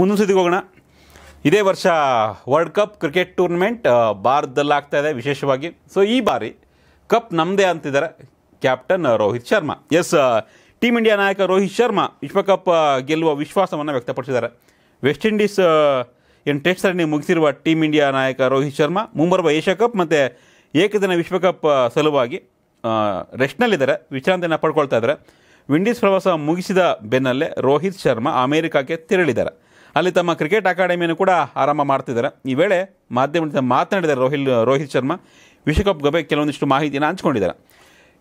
ಮುಂದಿನ ಹೋಗೋಣ ಇದೇ ವರ್ಷ ವರ್ಲ್ಡ್ ಕಪ್ ಕ್ರಿಕೆಟ್ ಟೂರ್ನಮೆಂಟ್ ಭಾರತದಲ್ಲಿ ಆಗ್ತಾ ಇದೆ ವಿಶೇಷವಾಗಿ ಸೊ ಈ ಬಾರಿ ಕಪ್ ನಮ್ಮದೇ ಅಂತಿದ್ದಾರೆ captain Rohit Sharma yes team India ನಾಯಕ ರೋಹಿತ್ ಶರ್ಮಾ ವಿಶ್ವಕಪ್ ಗೆಲ್ಲುವ ವಿಶ್ವಾಸವನ್ನು ವ್ಯಕ್ತಪಡಿಸಿದ್ದಾರೆ ವೆಸ್ಟ್ ಇಂಡೀಸ್ ಏನು ಟೆಸ್ಟ್ ಸರಣಿ ಮುಗಿಸಿರುವ ಟೀಮ್ ಇಂಡಿಯಾ ನಾಯಕ ರೋಹಿತ್ ಶರ್ಮಾ ಮುಂಬರುವ ಏಷ್ಯಾ ಕಪ್ ಮತ್ತು ಏಕದಿನ ವಿಶ್ವಕಪ್ ಸಲುವಾಗಿ ರೆಸ್ಟ್ನಲ್ಲಿದ್ದಾರೆ ವಿಶ್ರಾಂತಿಯನ್ನು ಪಡ್ಕೊಳ್ತಾ ಇದ್ದಾರೆ ವಿಂಡೀಸ್ ಪ್ರವಾಸ ಮುಗಿಸಿದ ಬೆನ್ನಲ್ಲೇ ರೋಹಿತ್ ಶರ್ಮಾ ಅಮೆರಿಕಕ್ಕೆ ತೆರಳಿದ್ದಾರೆ ಅಲ್ಲಿ ತಮ್ಮ ಕ್ರಿಕೆಟ್ ಅಕಾಡೆಮಿಯನ್ನು ಕೂಡ ಆರಂಭ ಮಾಡ್ತಿದ್ದಾರೆ ಈ ವೇಳೆ ಮಾಧ್ಯಮದ ಮಾತನಾಡಿದ್ದಾರೆ ರೋಹಿಲ್ ರೋಹಿತ್ ಶರ್ಮಾ ವಿಶ್ವಕಪ್ ಬಗ್ಗೆ ಕೆಲವೊಂದಿಷ್ಟು ಮಾಹಿತಿಯನ್ನು ಹಂಚ್ಕೊಂಡಿದ್ದಾರೆ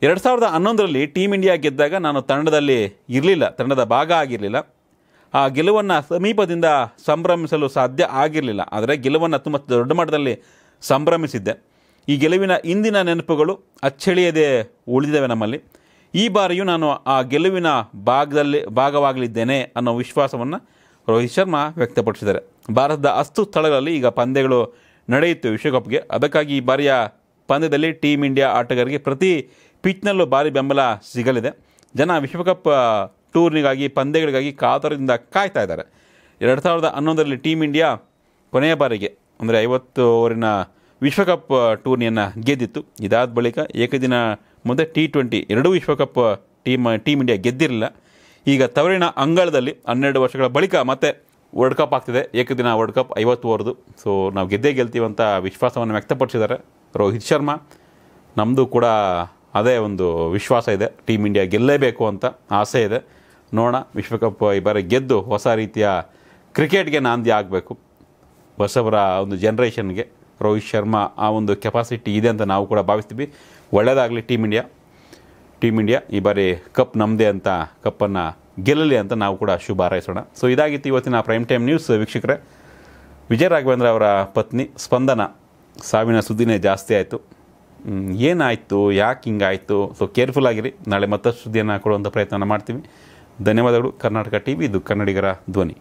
ಎರಡು ಸಾವಿರದ ಹನ್ನೊಂದರಲ್ಲಿ ಟೀಮ್ ಇಂಡಿಯಾ ಗೆದ್ದಾಗ ನಾನು ತಂಡದಲ್ಲಿ ಇರಲಿಲ್ಲ ತಂಡದ ಭಾಗ ಆಗಿರಲಿಲ್ಲ ಆ ಗೆಲುವನ್ನು ಸಮೀಪದಿಂದ ಸಂಭ್ರಮಿಸಲು ಸಾಧ್ಯ ಆಗಿರಲಿಲ್ಲ ಆದರೆ ಗೆಲುವನ್ನು ತುಂಬ ದೊಡ್ಡ ಮಟ್ಟದಲ್ಲಿ ಸಂಭ್ರಮಿಸಿದ್ದೆ ಈ ಗೆಲುವಿನ ಇಂದಿನ ನೆನಪುಗಳು ಅಚ್ಚಳಿಯದೆ ಉಳಿದಿದ್ದಾವೆ ನಮ್ಮಲ್ಲಿ ಈ ಬಾರಿಯೂ ನಾನು ಆ ಗೆಲುವಿನ ಭಾಗದಲ್ಲಿ ಭಾಗವಾಗಲಿದ್ದೇನೆ ಅನ್ನೋ ವಿಶ್ವಾಸವನ್ನು ರೋಹಿತ್ ಶರ್ಮಾ ವ್ಯಕ್ತಪಡಿಸಿದ್ದಾರೆ ಭಾರತದ ಅಸ್ತು ಸ್ಥಳಗಳಲ್ಲಿ ಈಗ ಪಂದ್ಯಗಳು ನಡೆಯಿತು ವಿಶ್ವಕಪ್ಗೆ ಅದಕ್ಕಾಗಿ ಈ ಬಾರಿಯ ಪಂದ್ಯದಲ್ಲಿ ಟೀಮ್ ಇಂಡಿಯಾ ಆಟಗಾರರಿಗೆ ಪ್ರತಿ ಪಿಚ್ನಲ್ಲೂ ಭಾರಿ ಬೆಂಬಲ ಸಿಗಲಿದೆ ಜನ ವಿಶ್ವಕಪ್ ಟೂರ್ನಿಗಾಗಿ ಪಂದ್ಯಗಳಿಗಾಗಿ ಕಾತರದಿಂದ ಕಾಯ್ತಾ ಇದ್ದಾರೆ ಎರಡು ಸಾವಿರದ ಹನ್ನೊಂದರಲ್ಲಿ ಟೀಮ್ ಇಂಡಿಯಾ ಕೊನೆಯ ಬಾರಿಗೆ ಅಂದರೆ ಐವತ್ತು ಓವರಿನ ವಿಶ್ವಕಪ್ ಟೂರ್ನಿಯನ್ನು ಗೆದ್ದಿತ್ತು ಇದಾದ ಬಳಿಕ ಏಕದಿನ ಮುಂದೆ ಟಿ ಟ್ವೆಂಟಿ ಎರಡೂ ವಿಶ್ವಕಪ್ ಟೀಮ್ ಟೀಮ್ ಇಂಡಿಯಾ ಗೆದ್ದಿರಲಿಲ್ಲ ಈಗ ತವರಿನ ಅಂಗಳದಲ್ಲಿ ಹನ್ನೆರಡು ವರ್ಷಗಳ ಬಳಿಕ ಮತ್ತೆ ವರ್ಲ್ಡ್ ಕಪ್ ಆಗ್ತಿದೆ ಏಕದಿನ ವರ್ಲ್ಡ್ ಕಪ್ ಐವತ್ತು ಓವರ್ದು ಸೊ ನಾವು ಗೆದ್ದೇ ಅಂತ ವಿಶ್ವಾಸವನ್ನು ವ್ಯಕ್ತಪಡಿಸಿದ್ದಾರೆ ರೋಹಿತ್ ಶರ್ಮಾ ನಮ್ಮದು ಕೂಡ ಅದೇ ಒಂದು ವಿಶ್ವಾಸ ಇದೆ ಟೀಮ್ ಇಂಡಿಯಾ ಗೆಲ್ಲಲೇಬೇಕು ಅಂತ ಆಸೆ ಇದೆ ನೋಡೋಣ ವಿಶ್ವಕಪ್ ಈ ಬಾರಿ ಗೆದ್ದು ಹೊಸ ರೀತಿಯ ಕ್ರಿಕೆಟ್ಗೆ ನಾಂದಿ ಆಗಬೇಕು ಹೊಸಬರ ಒಂದು ಜನ್ರೇಷನ್ಗೆ ರೋಹಿತ್ ಶರ್ಮಾ ಆ ಒಂದು ಕೆಪಾಸಿಟಿ ಇದೆ ಅಂತ ನಾವು ಕೂಡ ಭಾವಿಸ್ತೀವಿ ಒಳ್ಳೆಯದಾಗಲಿ ಟೀಮ್ ಇಂಡಿಯಾ ಟೀಮ್ ಇಂಡಿಯಾ ಈ ಬಾರಿ ಕಪ್ ನಮ್ಮದೇ ಅಂತ ಕಪ್ಪನ್ನು ಗೆಲ್ಲಲಿ ಅಂತ ನಾವು ಕೂಡ ಶುಭ ಹಾರೈಸೋಣ ಸೊ ಇದಾಗಿತ್ತು ಇವತ್ತಿನ ಪ್ರೈಮ್ ಟೈಮ್ ನ್ಯೂಸ್ ವೀಕ್ಷಕರೇ ವಿಜಯ ರಾಘವೇಂದ್ರ ಅವರ ಪತ್ನಿ ಸ್ಪಂದನ ಸಾವಿನ ಸುದ್ದಿನೇ ಜಾಸ್ತಿ ಆಯಿತು ಏನಾಯಿತು ಯಾಕೆ ಹಿಂಗಾಯಿತು ಸೊ ಕೇರ್ಫುಲ್ ಆಗಿರಿ ನಾಳೆ ಮತ್ತಷ್ಟು ಸುದ್ದಿಯನ್ನು ಕೊಡುವಂಥ ಪ್ರಯತ್ನ ಮಾಡ್ತೀವಿ ಧನ್ಯವಾದಗಳು ಕರ್ನಾಟಕ ಟಿ ವಿ ಇದು ಕನ್ನಡಿಗರ ಧ್ವನಿ